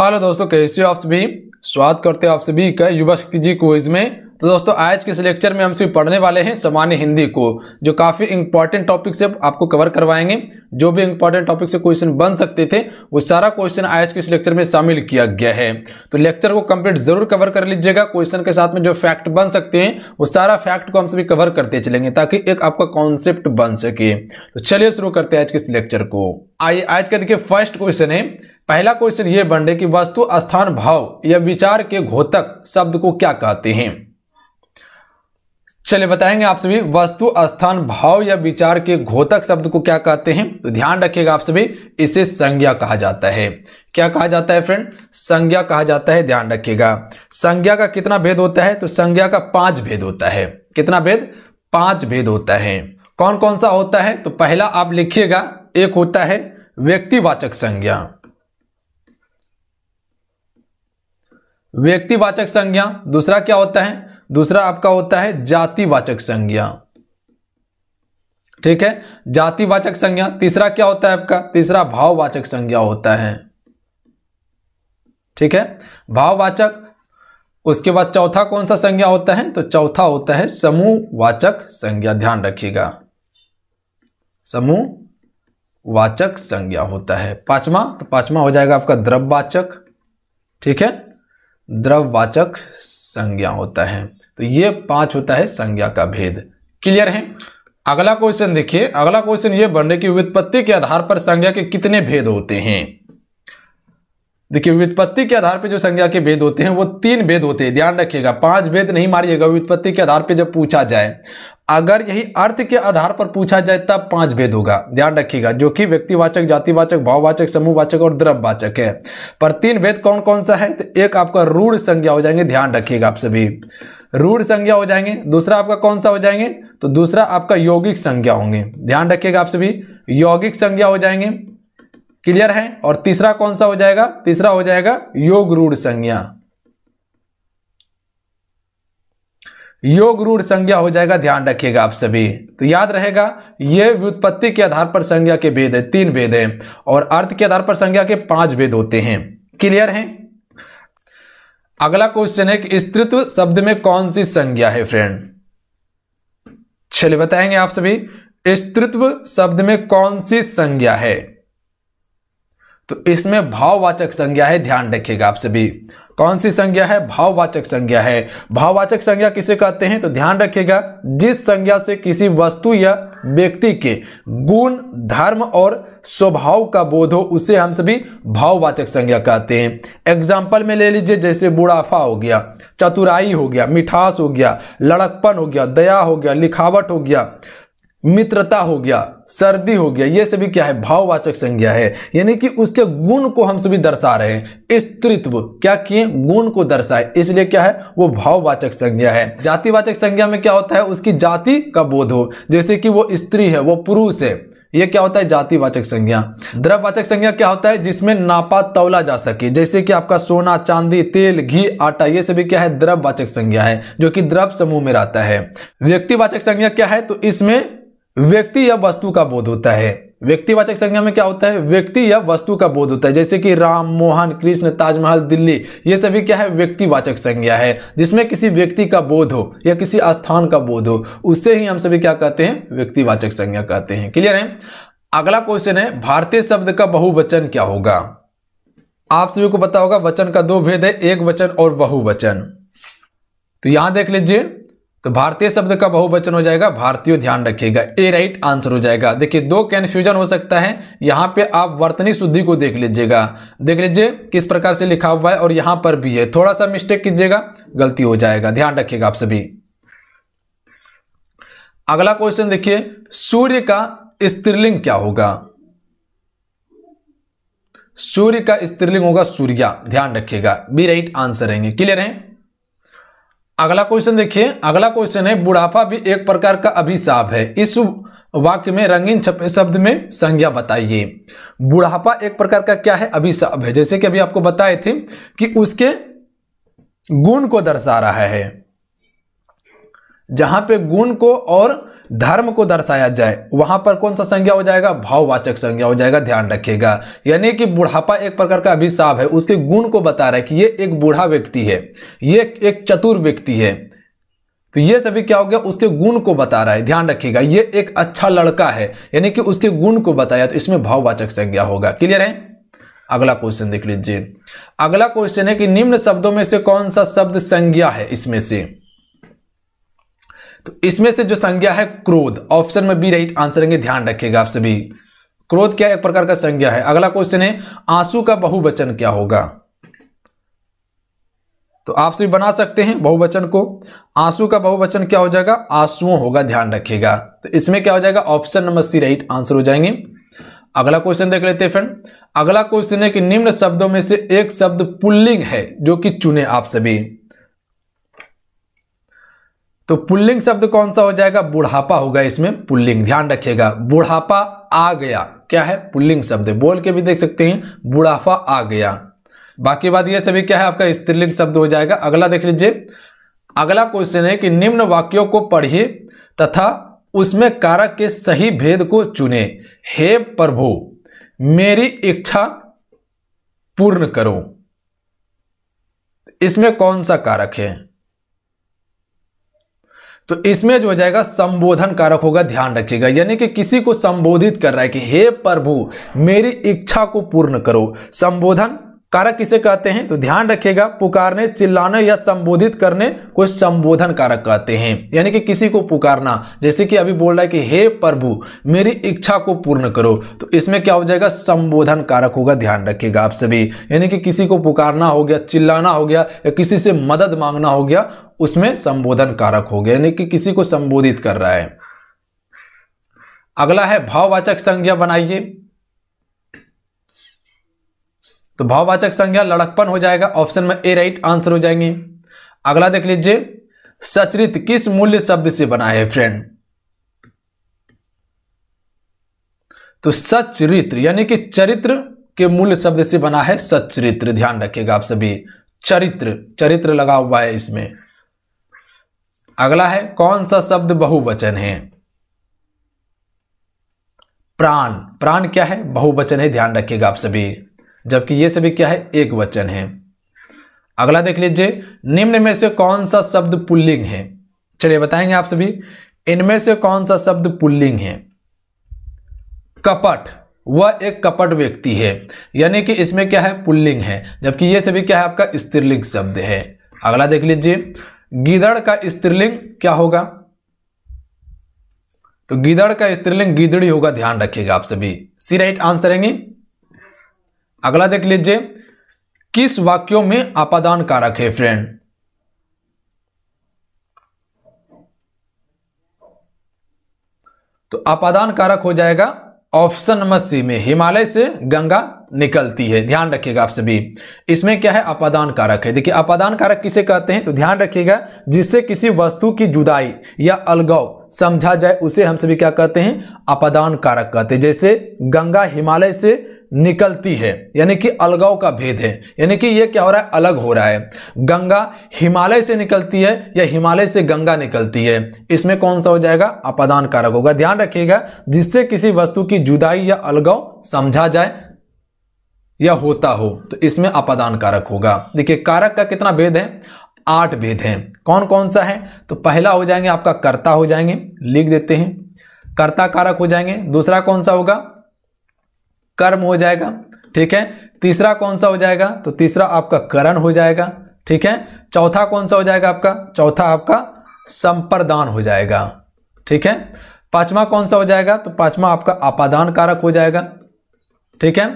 hello दोस्तों कैसे हो आप सभी स्वागत करते हैं आप सभी का युवा शक्ति जी क्विज में तो दोस्तों आज के इस लेक्चर में हम सिर्फ पढ़ने वाले हैं सामान्य हिंदी को जो काफ़ी इंपॉर्टेंट टॉपिक से आपको कवर करवाएंगे जो भी इंपॉर्टेंट टॉपिक से क्वेश्चन बन सकते थे वो सारा क्वेश्चन आज के इस लेक्चर में शामिल किया गया है तो लेक्चर को कंप्लीट जरूर कवर कर लीजिएगा क्वेश्चन के साथ में जो फैक्ट बन सकते हैं वो सारा फैक्ट को हम सभी कवर करते चलेंगे ताकि एक आपका कॉन्सेप्ट बन सके तो चलिए शुरू करते हैं आज के इस लेक्चर को आइए आज का देखिए फर्स्ट क्वेश्चन है पहला क्वेश्चन ये बन रहे कि वस्तु स्थान भाव या विचार के घोतक शब्द को क्या कहते हैं चलिए बताएंगे आप सभी वस्तु स्थान भाव या विचार के घोतक शब्द को क्या कहते हैं तो ध्यान रखिएगा आप सभी इसे संज्ञा कहा जाता है क्या कहा जाता है फ्रेंड संज्ञा कहा जाता है ध्यान रखिएगा संज्ञा का कितना भेद होता है तो संज्ञा का पांच भेद होता है कितना भेद पांच भेद होता है कौन कौन सा होता है तो पहला आप लिखिएगा एक होता है व्यक्तिवाचक संज्ञा व्यक्तिवाचक संज्ञा दूसरा क्या होता है दूसरा आपका होता है जातिवाचक संज्ञा ठीक है जातिवाचक संज्ञा तीसरा क्या होता है आपका तीसरा भाववाचक संज्ञा होता है ठीक है भाववाचक उसके बाद चौथा कौन सा संज्ञा होता है तो चौथा होता है समूहवाचक संज्ञा ध्यान रखिएगा समूह वाचक संज्ञा होता है पांचवा तो पांचवा हो जाएगा आपका द्रववाचक ठीक है द्रववाचक संज्ञा होता है तो ये पांच होता है संज्ञा का भेद क्लियर है अगला क्वेश्चन देखिए अगला क्वेश्चन ये बन रहे कि व्युत्पत्ति के आधार पर संज्ञा के कितने भेद होते हैं देखिए व्युत्पत्ति के आधार पर जो संज्ञा के भेद होते हैं वो तीन भेद होते हैं ध्यान रखिएगा पांच भेद नहीं मारिएगा व्युत्पत्ति के आधार पर जब पूछा जाए अगर यही अर्थ के आधार पर पूछा जाए तब पांच भेद होगा ध्यान रखिएगा जो कि व्यक्तिवाचक जातिवाचक भाववाचक समूहवाचक और द्रववाचक है पर तीन भेद कौन कौन सा है तो एक आपका रूढ़ संज्ञा हो जाएंगे ध्यान रखिएगा आप सभी रूढ़ संज्ञा हो जाएंगे दूसरा आपका कौन सा हो जाएंगे तो दूसरा आपका यौगिक संज्ञा होंगे ध्यान रखिएगा आप सभी यौगिक संज्ञा हो जाएंगे क्लियर है और तीसरा कौन सा हो जाएगा तीसरा हो जाएगा योग रूढ़ संज्ञा योग रूढ़ संज्ञा हो जाएगा ध्यान रखिएगा आप सभी तो याद रहेगा ये व्युत्पत्ति के आधार पर संज्ञा के वेद है तीन वेद है और अर्थ के आधार पर संज्ञा के पांच वेद होते हैं क्लियर है अगला क्वेश्चन है कि स्त्रित्व शब्द में कौन सी संज्ञा है फ्रेंड चलिए बताएंगे आप सभी स्त्रित्व शब्द में कौन सी संज्ञा है तो इसमें भाववाचक संज्ञा है ध्यान रखिएगा आप सभी कौन सी संज्ञा है भाववाचक संज्ञा है भाववाचक संज्ञा किसे कहते हैं तो ध्यान रखिएगा जिस संज्ञा से किसी वस्तु या व्यक्ति के गुण धर्म और स्वभाव का बोध हो उसे हम सभी भाववाचक संज्ञा कहते हैं एग्जाम्पल में ले लीजिए जैसे बुढ़ाफा हो गया चतुराई हो गया मिठास हो गया लड़कपन हो गया दया हो गया लिखावट हो गया मित्रता हो गया सर्दी हो गया ये सभी क्या है भाववाचक संज्ञा है यानी कि उसके गुण को हम सभी दर्शा रहे हैं स्त्रित्व क्या किए गुण को दर्शाए इसलिए क्या है वो भाववाचक संज्ञा है जातिवाचक संज्ञा में क्या होता है उसकी जाति का बोध हो जैसे कि वो स्त्री है वो पुरुष है ये क्या होता है जातिवाचक संज्ञा द्रववाचक संज्ञा क्या होता है जिसमें नापा तौला जा सके जैसे कि आपका सोना चांदी तेल घी आटा ये सभी क्या है द्रववाचक संज्ञा है जो कि द्रव समूह में रहता है व्यक्तिवाचक संज्ञा क्या है तो इसमें व्यक्ति या वस्तु का बोध होता है व्यक्तिवाचक संज्ञा में क्या होता है व्यक्ति या वस्तु का बोध होता है जैसे कि राम मोहन कृष्ण ताजमहल दिल्ली ये सभी क्या है व्यक्तिवाचक संज्ञा है जिसमें किसी व्यक्ति का बोध हो या किसी स्थान का बोध हो उससे ही हम सभी क्या कहते हैं व्यक्तिवाचक संज्ञा कहते हैं क्लियर है अगला क्वेश्चन है भारतीय शब्द का बहुवचन क्या होगा आप सभी को पता होगा वचन का दो भेद है एक वचन और बहुवचन तो यहां देख लीजिए तो भारतीय शब्द का बहुवचन हो जाएगा भारतीय ध्यान रखिएगा ए राइट आंसर हो जाएगा देखिए दो कन्फ्यूजन हो सकता है यहाँ पे आप वर्तनी शुद्धि को देख लीजिएगा देख लीजिए किस प्रकार से लिखा हुआ है और यहाँ पर भी है थोड़ा सा मिस्टेक कीजिएगा गलती हो जाएगा ध्यान रखिएगा आप सभी अगला क्वेश्चन देखिए सूर्य का स्त्रीलिंग क्या होगा सूर्य का स्त्रीलिंग होगा सूर्या ध्यान रखिएगा बी राइट आंसर रहेंगे क्लियर है अगला क्वेश्चन देखिए अगला क्वेश्चन है बुढ़ापा भी एक प्रकार का अभिशाप है इस वाक्य में रंगीन छपे शब्द में संज्ञा बताइए बुढ़ापा एक प्रकार का क्या है अभिशाप है जैसे कि अभी आपको बताए थे कि उसके गुण को दर्शा रहा है जहां पे गुण को और धर्म को दर्शाया जाए वहां पर कौन सा संज्ञा हो जाएगा भाववाचक संज्ञा हो जाएगा ध्यान रखिएगा यानी कि बुढ़ापा एक प्रकार का अभिशाप है उसके गुण को बता रहा है कि ये एक बूढ़ा व्यक्ति है ये एक चतुर व्यक्ति है तो ये सभी क्या हो गया उसके गुण को बता रहा है ध्यान रखिएगा ये एक अच्छा लड़का है यानी कि उसके गुण को बताया तो इसमें भाववाचक संज्ञा होगा क्लियर है अगला क्वेश्चन देख लीजिए अगला क्वेश्चन है कि निम्न शब्दों में से कौन सा शब्द संज्ञा है इसमें से तो इसमें से जो संज्ञा है क्रोध ऑप्शन में बी राइट आंसर रहेंगे ध्यान रखिएगा आप सभी क्रोध क्या एक प्रकार का संज्ञा है अगला क्वेश्चन है आंसू का बहुवचन क्या होगा तो आप सभी बना सकते हैं बहुवचन को आंसू का बहुवचन क्या हो जाएगा आंसुओं होगा ध्यान रखिएगा तो इसमें क्या हो जाएगा option number C right answer हो जाएंगे अगला क्वेश्चन देख लेते हैं फ्रेंड अगला क्वेश्चन है कि निम्न शब्दों में से एक शब्द पुल्लिंग है जो कि चुने आप सभी तो पुल्लिंग शब्द कौन सा हो जाएगा बुढ़ापा होगा इसमें पुल्लिंग ध्यान रखिएगा बुढ़ापा आ गया क्या है पुल्लिंग शब्द बोल के भी देख सकते हैं बुढ़ापा आ गया बाकी बात यह सभी क्या है आपका स्त्रीलिंग शब्द हो जाएगा अगला देख लीजिए अगला क्वेश्चन है कि निम्न वाक्यों को पढ़िए तथा उसमें कारक के सही भेद को चुने हे प्रभु मेरी इच्छा पूर्ण करो इसमें कौन सा कारक है तो इसमें जो हो जाएगा संबोधन कारक होगा ध्यान रखिएगा यानी कि किसी को संबोधित कर रहा है कि हे प्रभु मेरी इच्छा को पूर्ण करो संबोधन कारक किसे कहते हैं तो ध्यान रखिएगा पुकारने चिल्लाने या संबोधित करने को संबोधन कारक कहते हैं यानी कि किसी को पुकारना जैसे कि अभी बोल रहा है कि हे प्रभु मेरी इच्छा को पूर्ण करो तो इसमें क्या हो जाएगा संबोधन कारक होगा ध्यान रखिएगा आप सभी यानी कि किसी को पुकारना हो गया चिल्लाना हो गया या किसी से मदद मांगना हो गया उसमें संबोधन कारक हो गया यानी कि किसी को संबोधित कर रहा है अगला है भाववाचक संज्ञा बनाइए तो भाववाचक संज्ञा लड़कपन हो जाएगा ऑप्शन में ए राइट आंसर हो जाएंगे अगला देख लीजिए सचरित किस मूल्य शब्द से बना है फ्रेंड तो सचरित्र यानी कि चरित्र के मूल्य शब्द से बना है सचरित्र ध्यान रखिएगा आप सभी चरित्र चरित्र लगा हुआ है इसमें अगला है कौन सा शब्द बहुवचन है प्राण प्राण क्या है बहुवचन है ध्यान रखिएगा आप सभी जबकि ये सभी क्या है एक वचन है अगला देख लीजिए निम्न में से कौन सा शब्द पुल्लिंग है चलिए बताएंगे आप सभी इनमें से कौन सा शब्द पुल्लिंग है कपट वह एक कपट व्यक्ति है यानी कि इसमें क्या है पुल्लिंग है जबकि ये सभी क्या है आपका स्त्रीलिंग शब्द है अगला देख लीजिए गीदड़ का स्त्रीलिंग क्या होगा तो गीदड़ का स्त्रीलिंग गिदड़ी होगा ध्यान रखिएगा आप सभी सी राइट आंसर है अगला देख लीजिए किस वाक्यों में आपादान कारक है फ्रेंड तो आपादान कारक हो जाएगा ऑप्शन नंबर सी में हिमालय से गंगा निकलती है ध्यान रखिएगा आप सभी इसमें क्या है अपादान कारक है देखिए अपादान कारक किसे कहते हैं तो ध्यान रखिएगा जिससे किसी वस्तु की जुदाई या अलगाव समझा जाए उसे हम सभी क्या कहते हैं अपादान कारक कहते हैं जैसे गंगा हिमालय से निकलती है यानी कि अलगाव का भेद है यानी कि यह क्या हो रहा है अलग हो रहा है गंगा हिमालय से निकलती है या हिमालय से गंगा निकलती है इसमें कौन सा हो जाएगा अपादान कारक होगा ध्यान रखिएगा जिससे किसी वस्तु की जुदाई या अलगाव समझा जाए या होता हो तो इसमें अपादान कारक होगा देखिए कारक का कितना भेद है आठ भेद हैं कौन कौन सा है तो पहला हो जाएंगे आपका कर्ता हो जाएंगे लिख देते हैं कर्ता कारक हो जाएंगे दूसरा कौन सा होगा कर्म हो जाएगा ठीक है तीसरा कौन सा हो जाएगा तो तीसरा आपका करण हो जाएगा ठीक है चौथा कौन सा हो जाएगा आपका चौथा आपका संप्रदान हो जाएगा ठीक है पांचवा कौन सा हो जाएगा तो पांचवा आपका आपादान कारक हो जाएगा ठीक है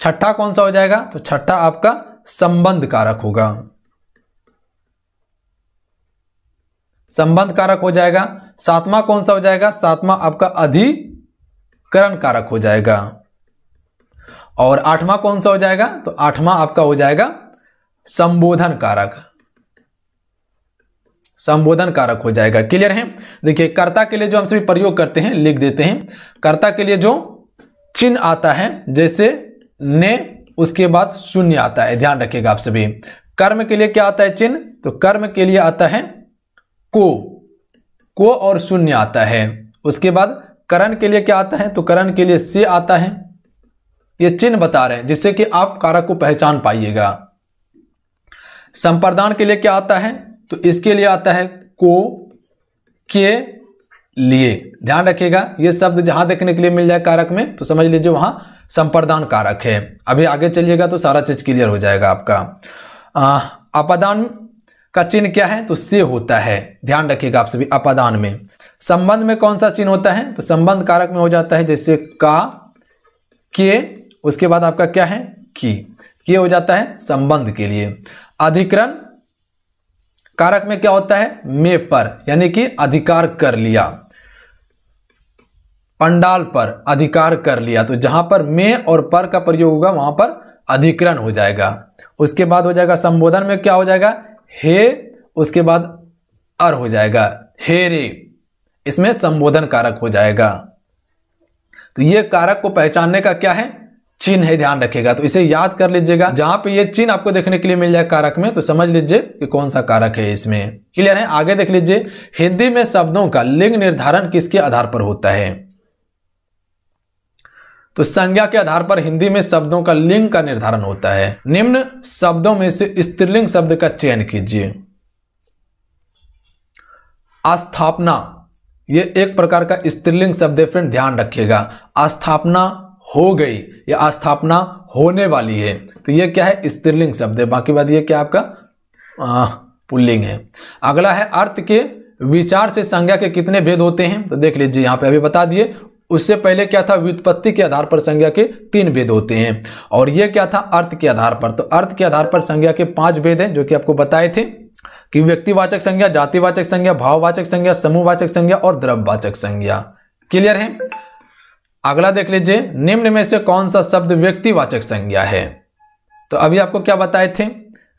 छठा कौन सा हो जाएगा तो छठा आपका संबंध कारक होगा संबंध कारक हो जाएगा सातवां कौन सा हो जाएगा सातवां आपका अधिकरण कारक हो जाएगा और आठवा कौन सा हो जाएगा तो आठवा आपका हो जाएगा संबोधन कारक संबोधन कारक हो जाएगा क्लियर है देखिए कर्ता के लिए जो हम सभी प्रयोग करते हैं लिख देते हैं कर्ता के लिए जो चिन्ह आता है जैसे ने उसके बाद शून्य आता है ध्यान रखिएगा आप सभी कर्म के लिए क्या आता है चिन्ह तो कर्म के लिए आता है को को और शून्य आता है उसके बाद करण के लिए क्या आता है तो करण के लिए से आता है ये चिन्ह बता रहे हैं जिससे कि आप कारक को पहचान पाइएगा संप्रदान के लिए क्या आता है तो इसके लिए आता है को के लिए ध्यान रखिएगा ये शब्द जहां देखने के लिए मिल जाए कारक में तो समझ लीजिए वहां संप्रदान कारक है अभी आगे चलिएगा तो सारा चीज क्लियर हो जाएगा आपका अपदान का चिन्ह क्या है तो से होता है ध्यान रखिएगा आप सभी अपदान में संबंध में कौन सा चिन्ह होता है तो संबंध कारक में हो जाता है जैसे का के उसके बाद आपका क्या है की ये हो जाता है संबंध के लिए अधिकरण कारक में क्या होता है मे पर यानी कि अधिकार कर लिया पंडाल पर अधिकार कर लिया तो जहां पर मे और पर का प्रयोग होगा वहां पर अधिकरण हो जाएगा उसके बाद हो जाएगा संबोधन में क्या हो जाएगा हे उसके बाद अर हो जाएगा हे रे इसमें संबोधन कारक हो जाएगा तो ये कारक को पहचानने का क्या है चिन्ह है ध्यान रखेगा तो इसे याद कर लीजिएगा जहां पे ये चिन्ह आपको देखने के लिए मिल जाए कारक में तो समझ लीजिए कि कौन सा कारक है इसमें क्लियर है आगे देख लीजिए हिंदी में शब्दों का लिंग निर्धारण किसके आधार पर होता है तो संज्ञा के आधार पर हिंदी में शब्दों का लिंग का निर्धारण होता है निम्न शब्दों में से स्त्रीलिंग शब्द का चयन कीजिए स्थापना ये एक प्रकार का स्त्रीलिंग शब्द है फ्रेंड ध्यान रखिएगा स्थापना हो गई या स्थापना होने वाली है तो यह क्या है स्त्रीलिंग शब्द है बाकी बात यह क्या आपका पुल्लिंग है अगला है अर्थ के विचार से संज्ञा के कितने भेद होते हैं तो देख लीजिए यहां पे अभी बता दिए उससे पहले क्या था व्युत्पत्ति के आधार पर संज्ञा के तीन भेद होते हैं और यह क्या था अर्थ के आधार पर तो अर्थ के आधार पर संज्ञा के पांच भेद हैं जो कि आपको बताए थे कि व्यक्तिवाचक संज्ञा जातिवाचक संज्ञा भाववाचक संज्ञा समूहवाचक संज्ञा और द्रववाचक संज्ञा क्लियर है अगला देख लीजिए निम्न में से कौन सा शब्द व्यक्तिवाचक संज्ञा है तो अभी आपको क्या बताए थे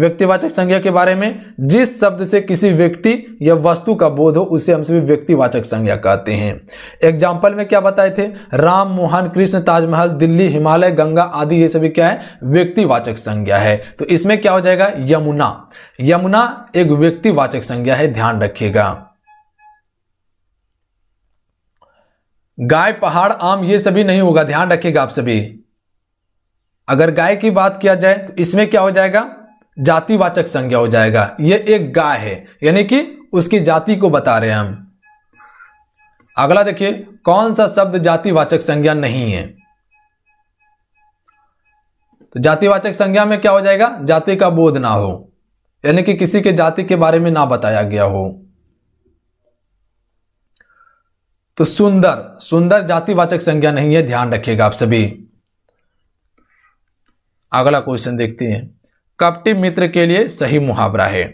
व्यक्तिवाचक संज्ञा के बारे में जिस शब्द से किसी व्यक्ति या वस्तु का बोध हो उसे हम सभी व्यक्तिवाचक संज्ञा कहते हैं एग्जाम्पल में क्या बताए थे राम मोहन कृष्ण ताजमहल दिल्ली हिमालय गंगा आदि ये सभी क्या है व्यक्तिवाचक संज्ञा है तो इसमें क्या हो जाएगा यमुना यमुना एक व्यक्तिवाचक संज्ञा है ध्यान रखिएगा गाय पहाड़ आम ये सभी नहीं होगा ध्यान रखिएगा आप सभी अगर गाय की बात किया जाए तो इसमें क्या हो जाएगा जातिवाचक संज्ञा हो जाएगा ये एक गाय है यानी कि उसकी जाति को बता रहे हैं हम अगला देखिए कौन सा शब्द जातिवाचक संज्ञा नहीं है तो जातिवाचक संज्ञा में क्या हो जाएगा जाति का बोध ना हो यानी कि किसी के जाति के बारे में ना बताया गया हो तो सुंदर सुंदर जातिवाचक संज्ञा नहीं है ध्यान रखिएगा आप सभी अगला क्वेश्चन देखते हैं कपटी मित्र के लिए सही मुहावरा है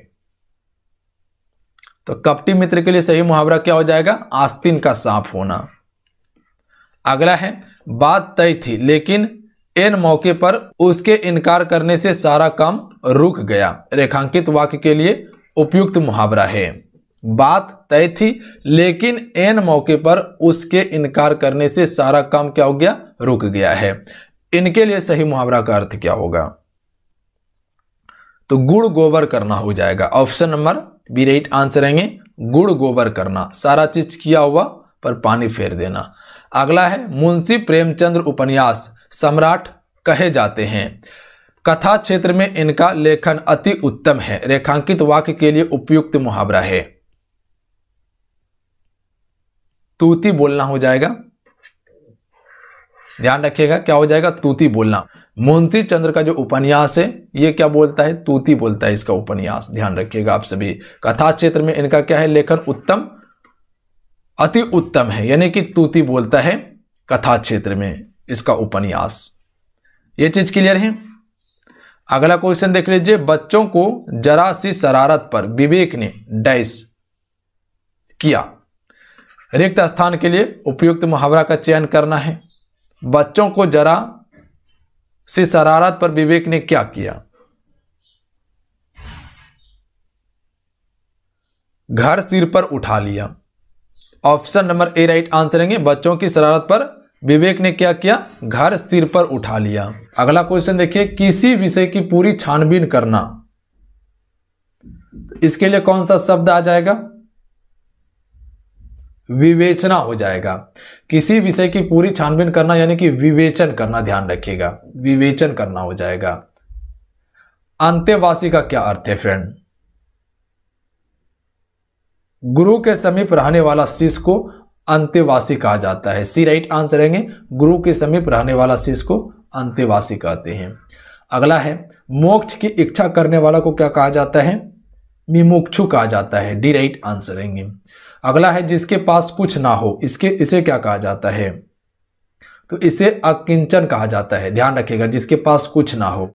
तो कपटी मित्र के लिए सही मुहावरा क्या हो जाएगा आस्तीन का सांप होना अगला है बात तय थी लेकिन इन मौके पर उसके इनकार करने से सारा काम रुक गया रेखांकित वाक्य के लिए उपयुक्त मुहावरा है बात तय थी लेकिन एन मौके पर उसके इनकार करने से सारा काम क्या हो गया रुक गया है इनके लिए सही मुहावरा का अर्थ क्या होगा तो गुड़ गोबर करना हो जाएगा option number B right answer रहेंगे गुड़ गोबर करना सारा चीज किया हुआ पर पानी फेर देना अगला है मुंशी प्रेमचंद्र उपन्यास सम्राट कहे जाते हैं कथा क्षेत्र में इनका लेखन अति उत्तम है रेखांकित वाक्य के लिए उपयुक्त मुहावरा है तूती बोलना हो जाएगा ध्यान रखिएगा क्या हो जाएगा तूती बोलना मुंशी चंद्र का जो उपन्यास है ये क्या बोलता है तूती बोलता है इसका उपन्यास ध्यान रखिएगा आप सभी कथा क्षेत्र में इनका क्या है लेखन उत्तम अति उत्तम है यानी कि तूती बोलता है कथा क्षेत्र में इसका उपन्यास ये चीज क्लियर है अगला क्वेश्चन देख लीजिए बच्चों को जरा सी शरारत पर विवेक ने डैश किया रिक्त स्थान के लिए उपयुक्त मुहावरा का चयन करना है बच्चों को जरा सी शरारत पर विवेक ने क्या किया घर सिर पर उठा लिया option number A right answer लेंगे बच्चों की शरारत पर विवेक ने क्या किया घर सिर पर उठा लिया अगला क्वेश्चन देखिए किसी विषय की पूरी छानबीन करना इसके लिए कौन सा शब्द आ जाएगा विवेचना हो जाएगा किसी विषय की पूरी छानबीन करना यानी कि विवेचन करना ध्यान रखिएगा विवेचन करना हो जाएगा अंत्यवासी का क्या अर्थ है फ्रेंड गुरु के समीप रहने वाला शिष्य को अंत्यवासी कहा जाता है सी राइट आंसर रहेंगे गुरु के समीप रहने वाला शिष्य को अंत्यवासी कहते हैं अगला है मोक्ष की इच्छा करने वाला को क्या कहा जाता है मिमुक्षु कहा जाता है डी राइट आंसर रहेंगे अगला है जिसके पास कुछ ना हो इसके इसे क्या कहा जाता है तो इसे अकिंचन कहा जाता है ध्यान रखिएगा जिसके पास कुछ ना हो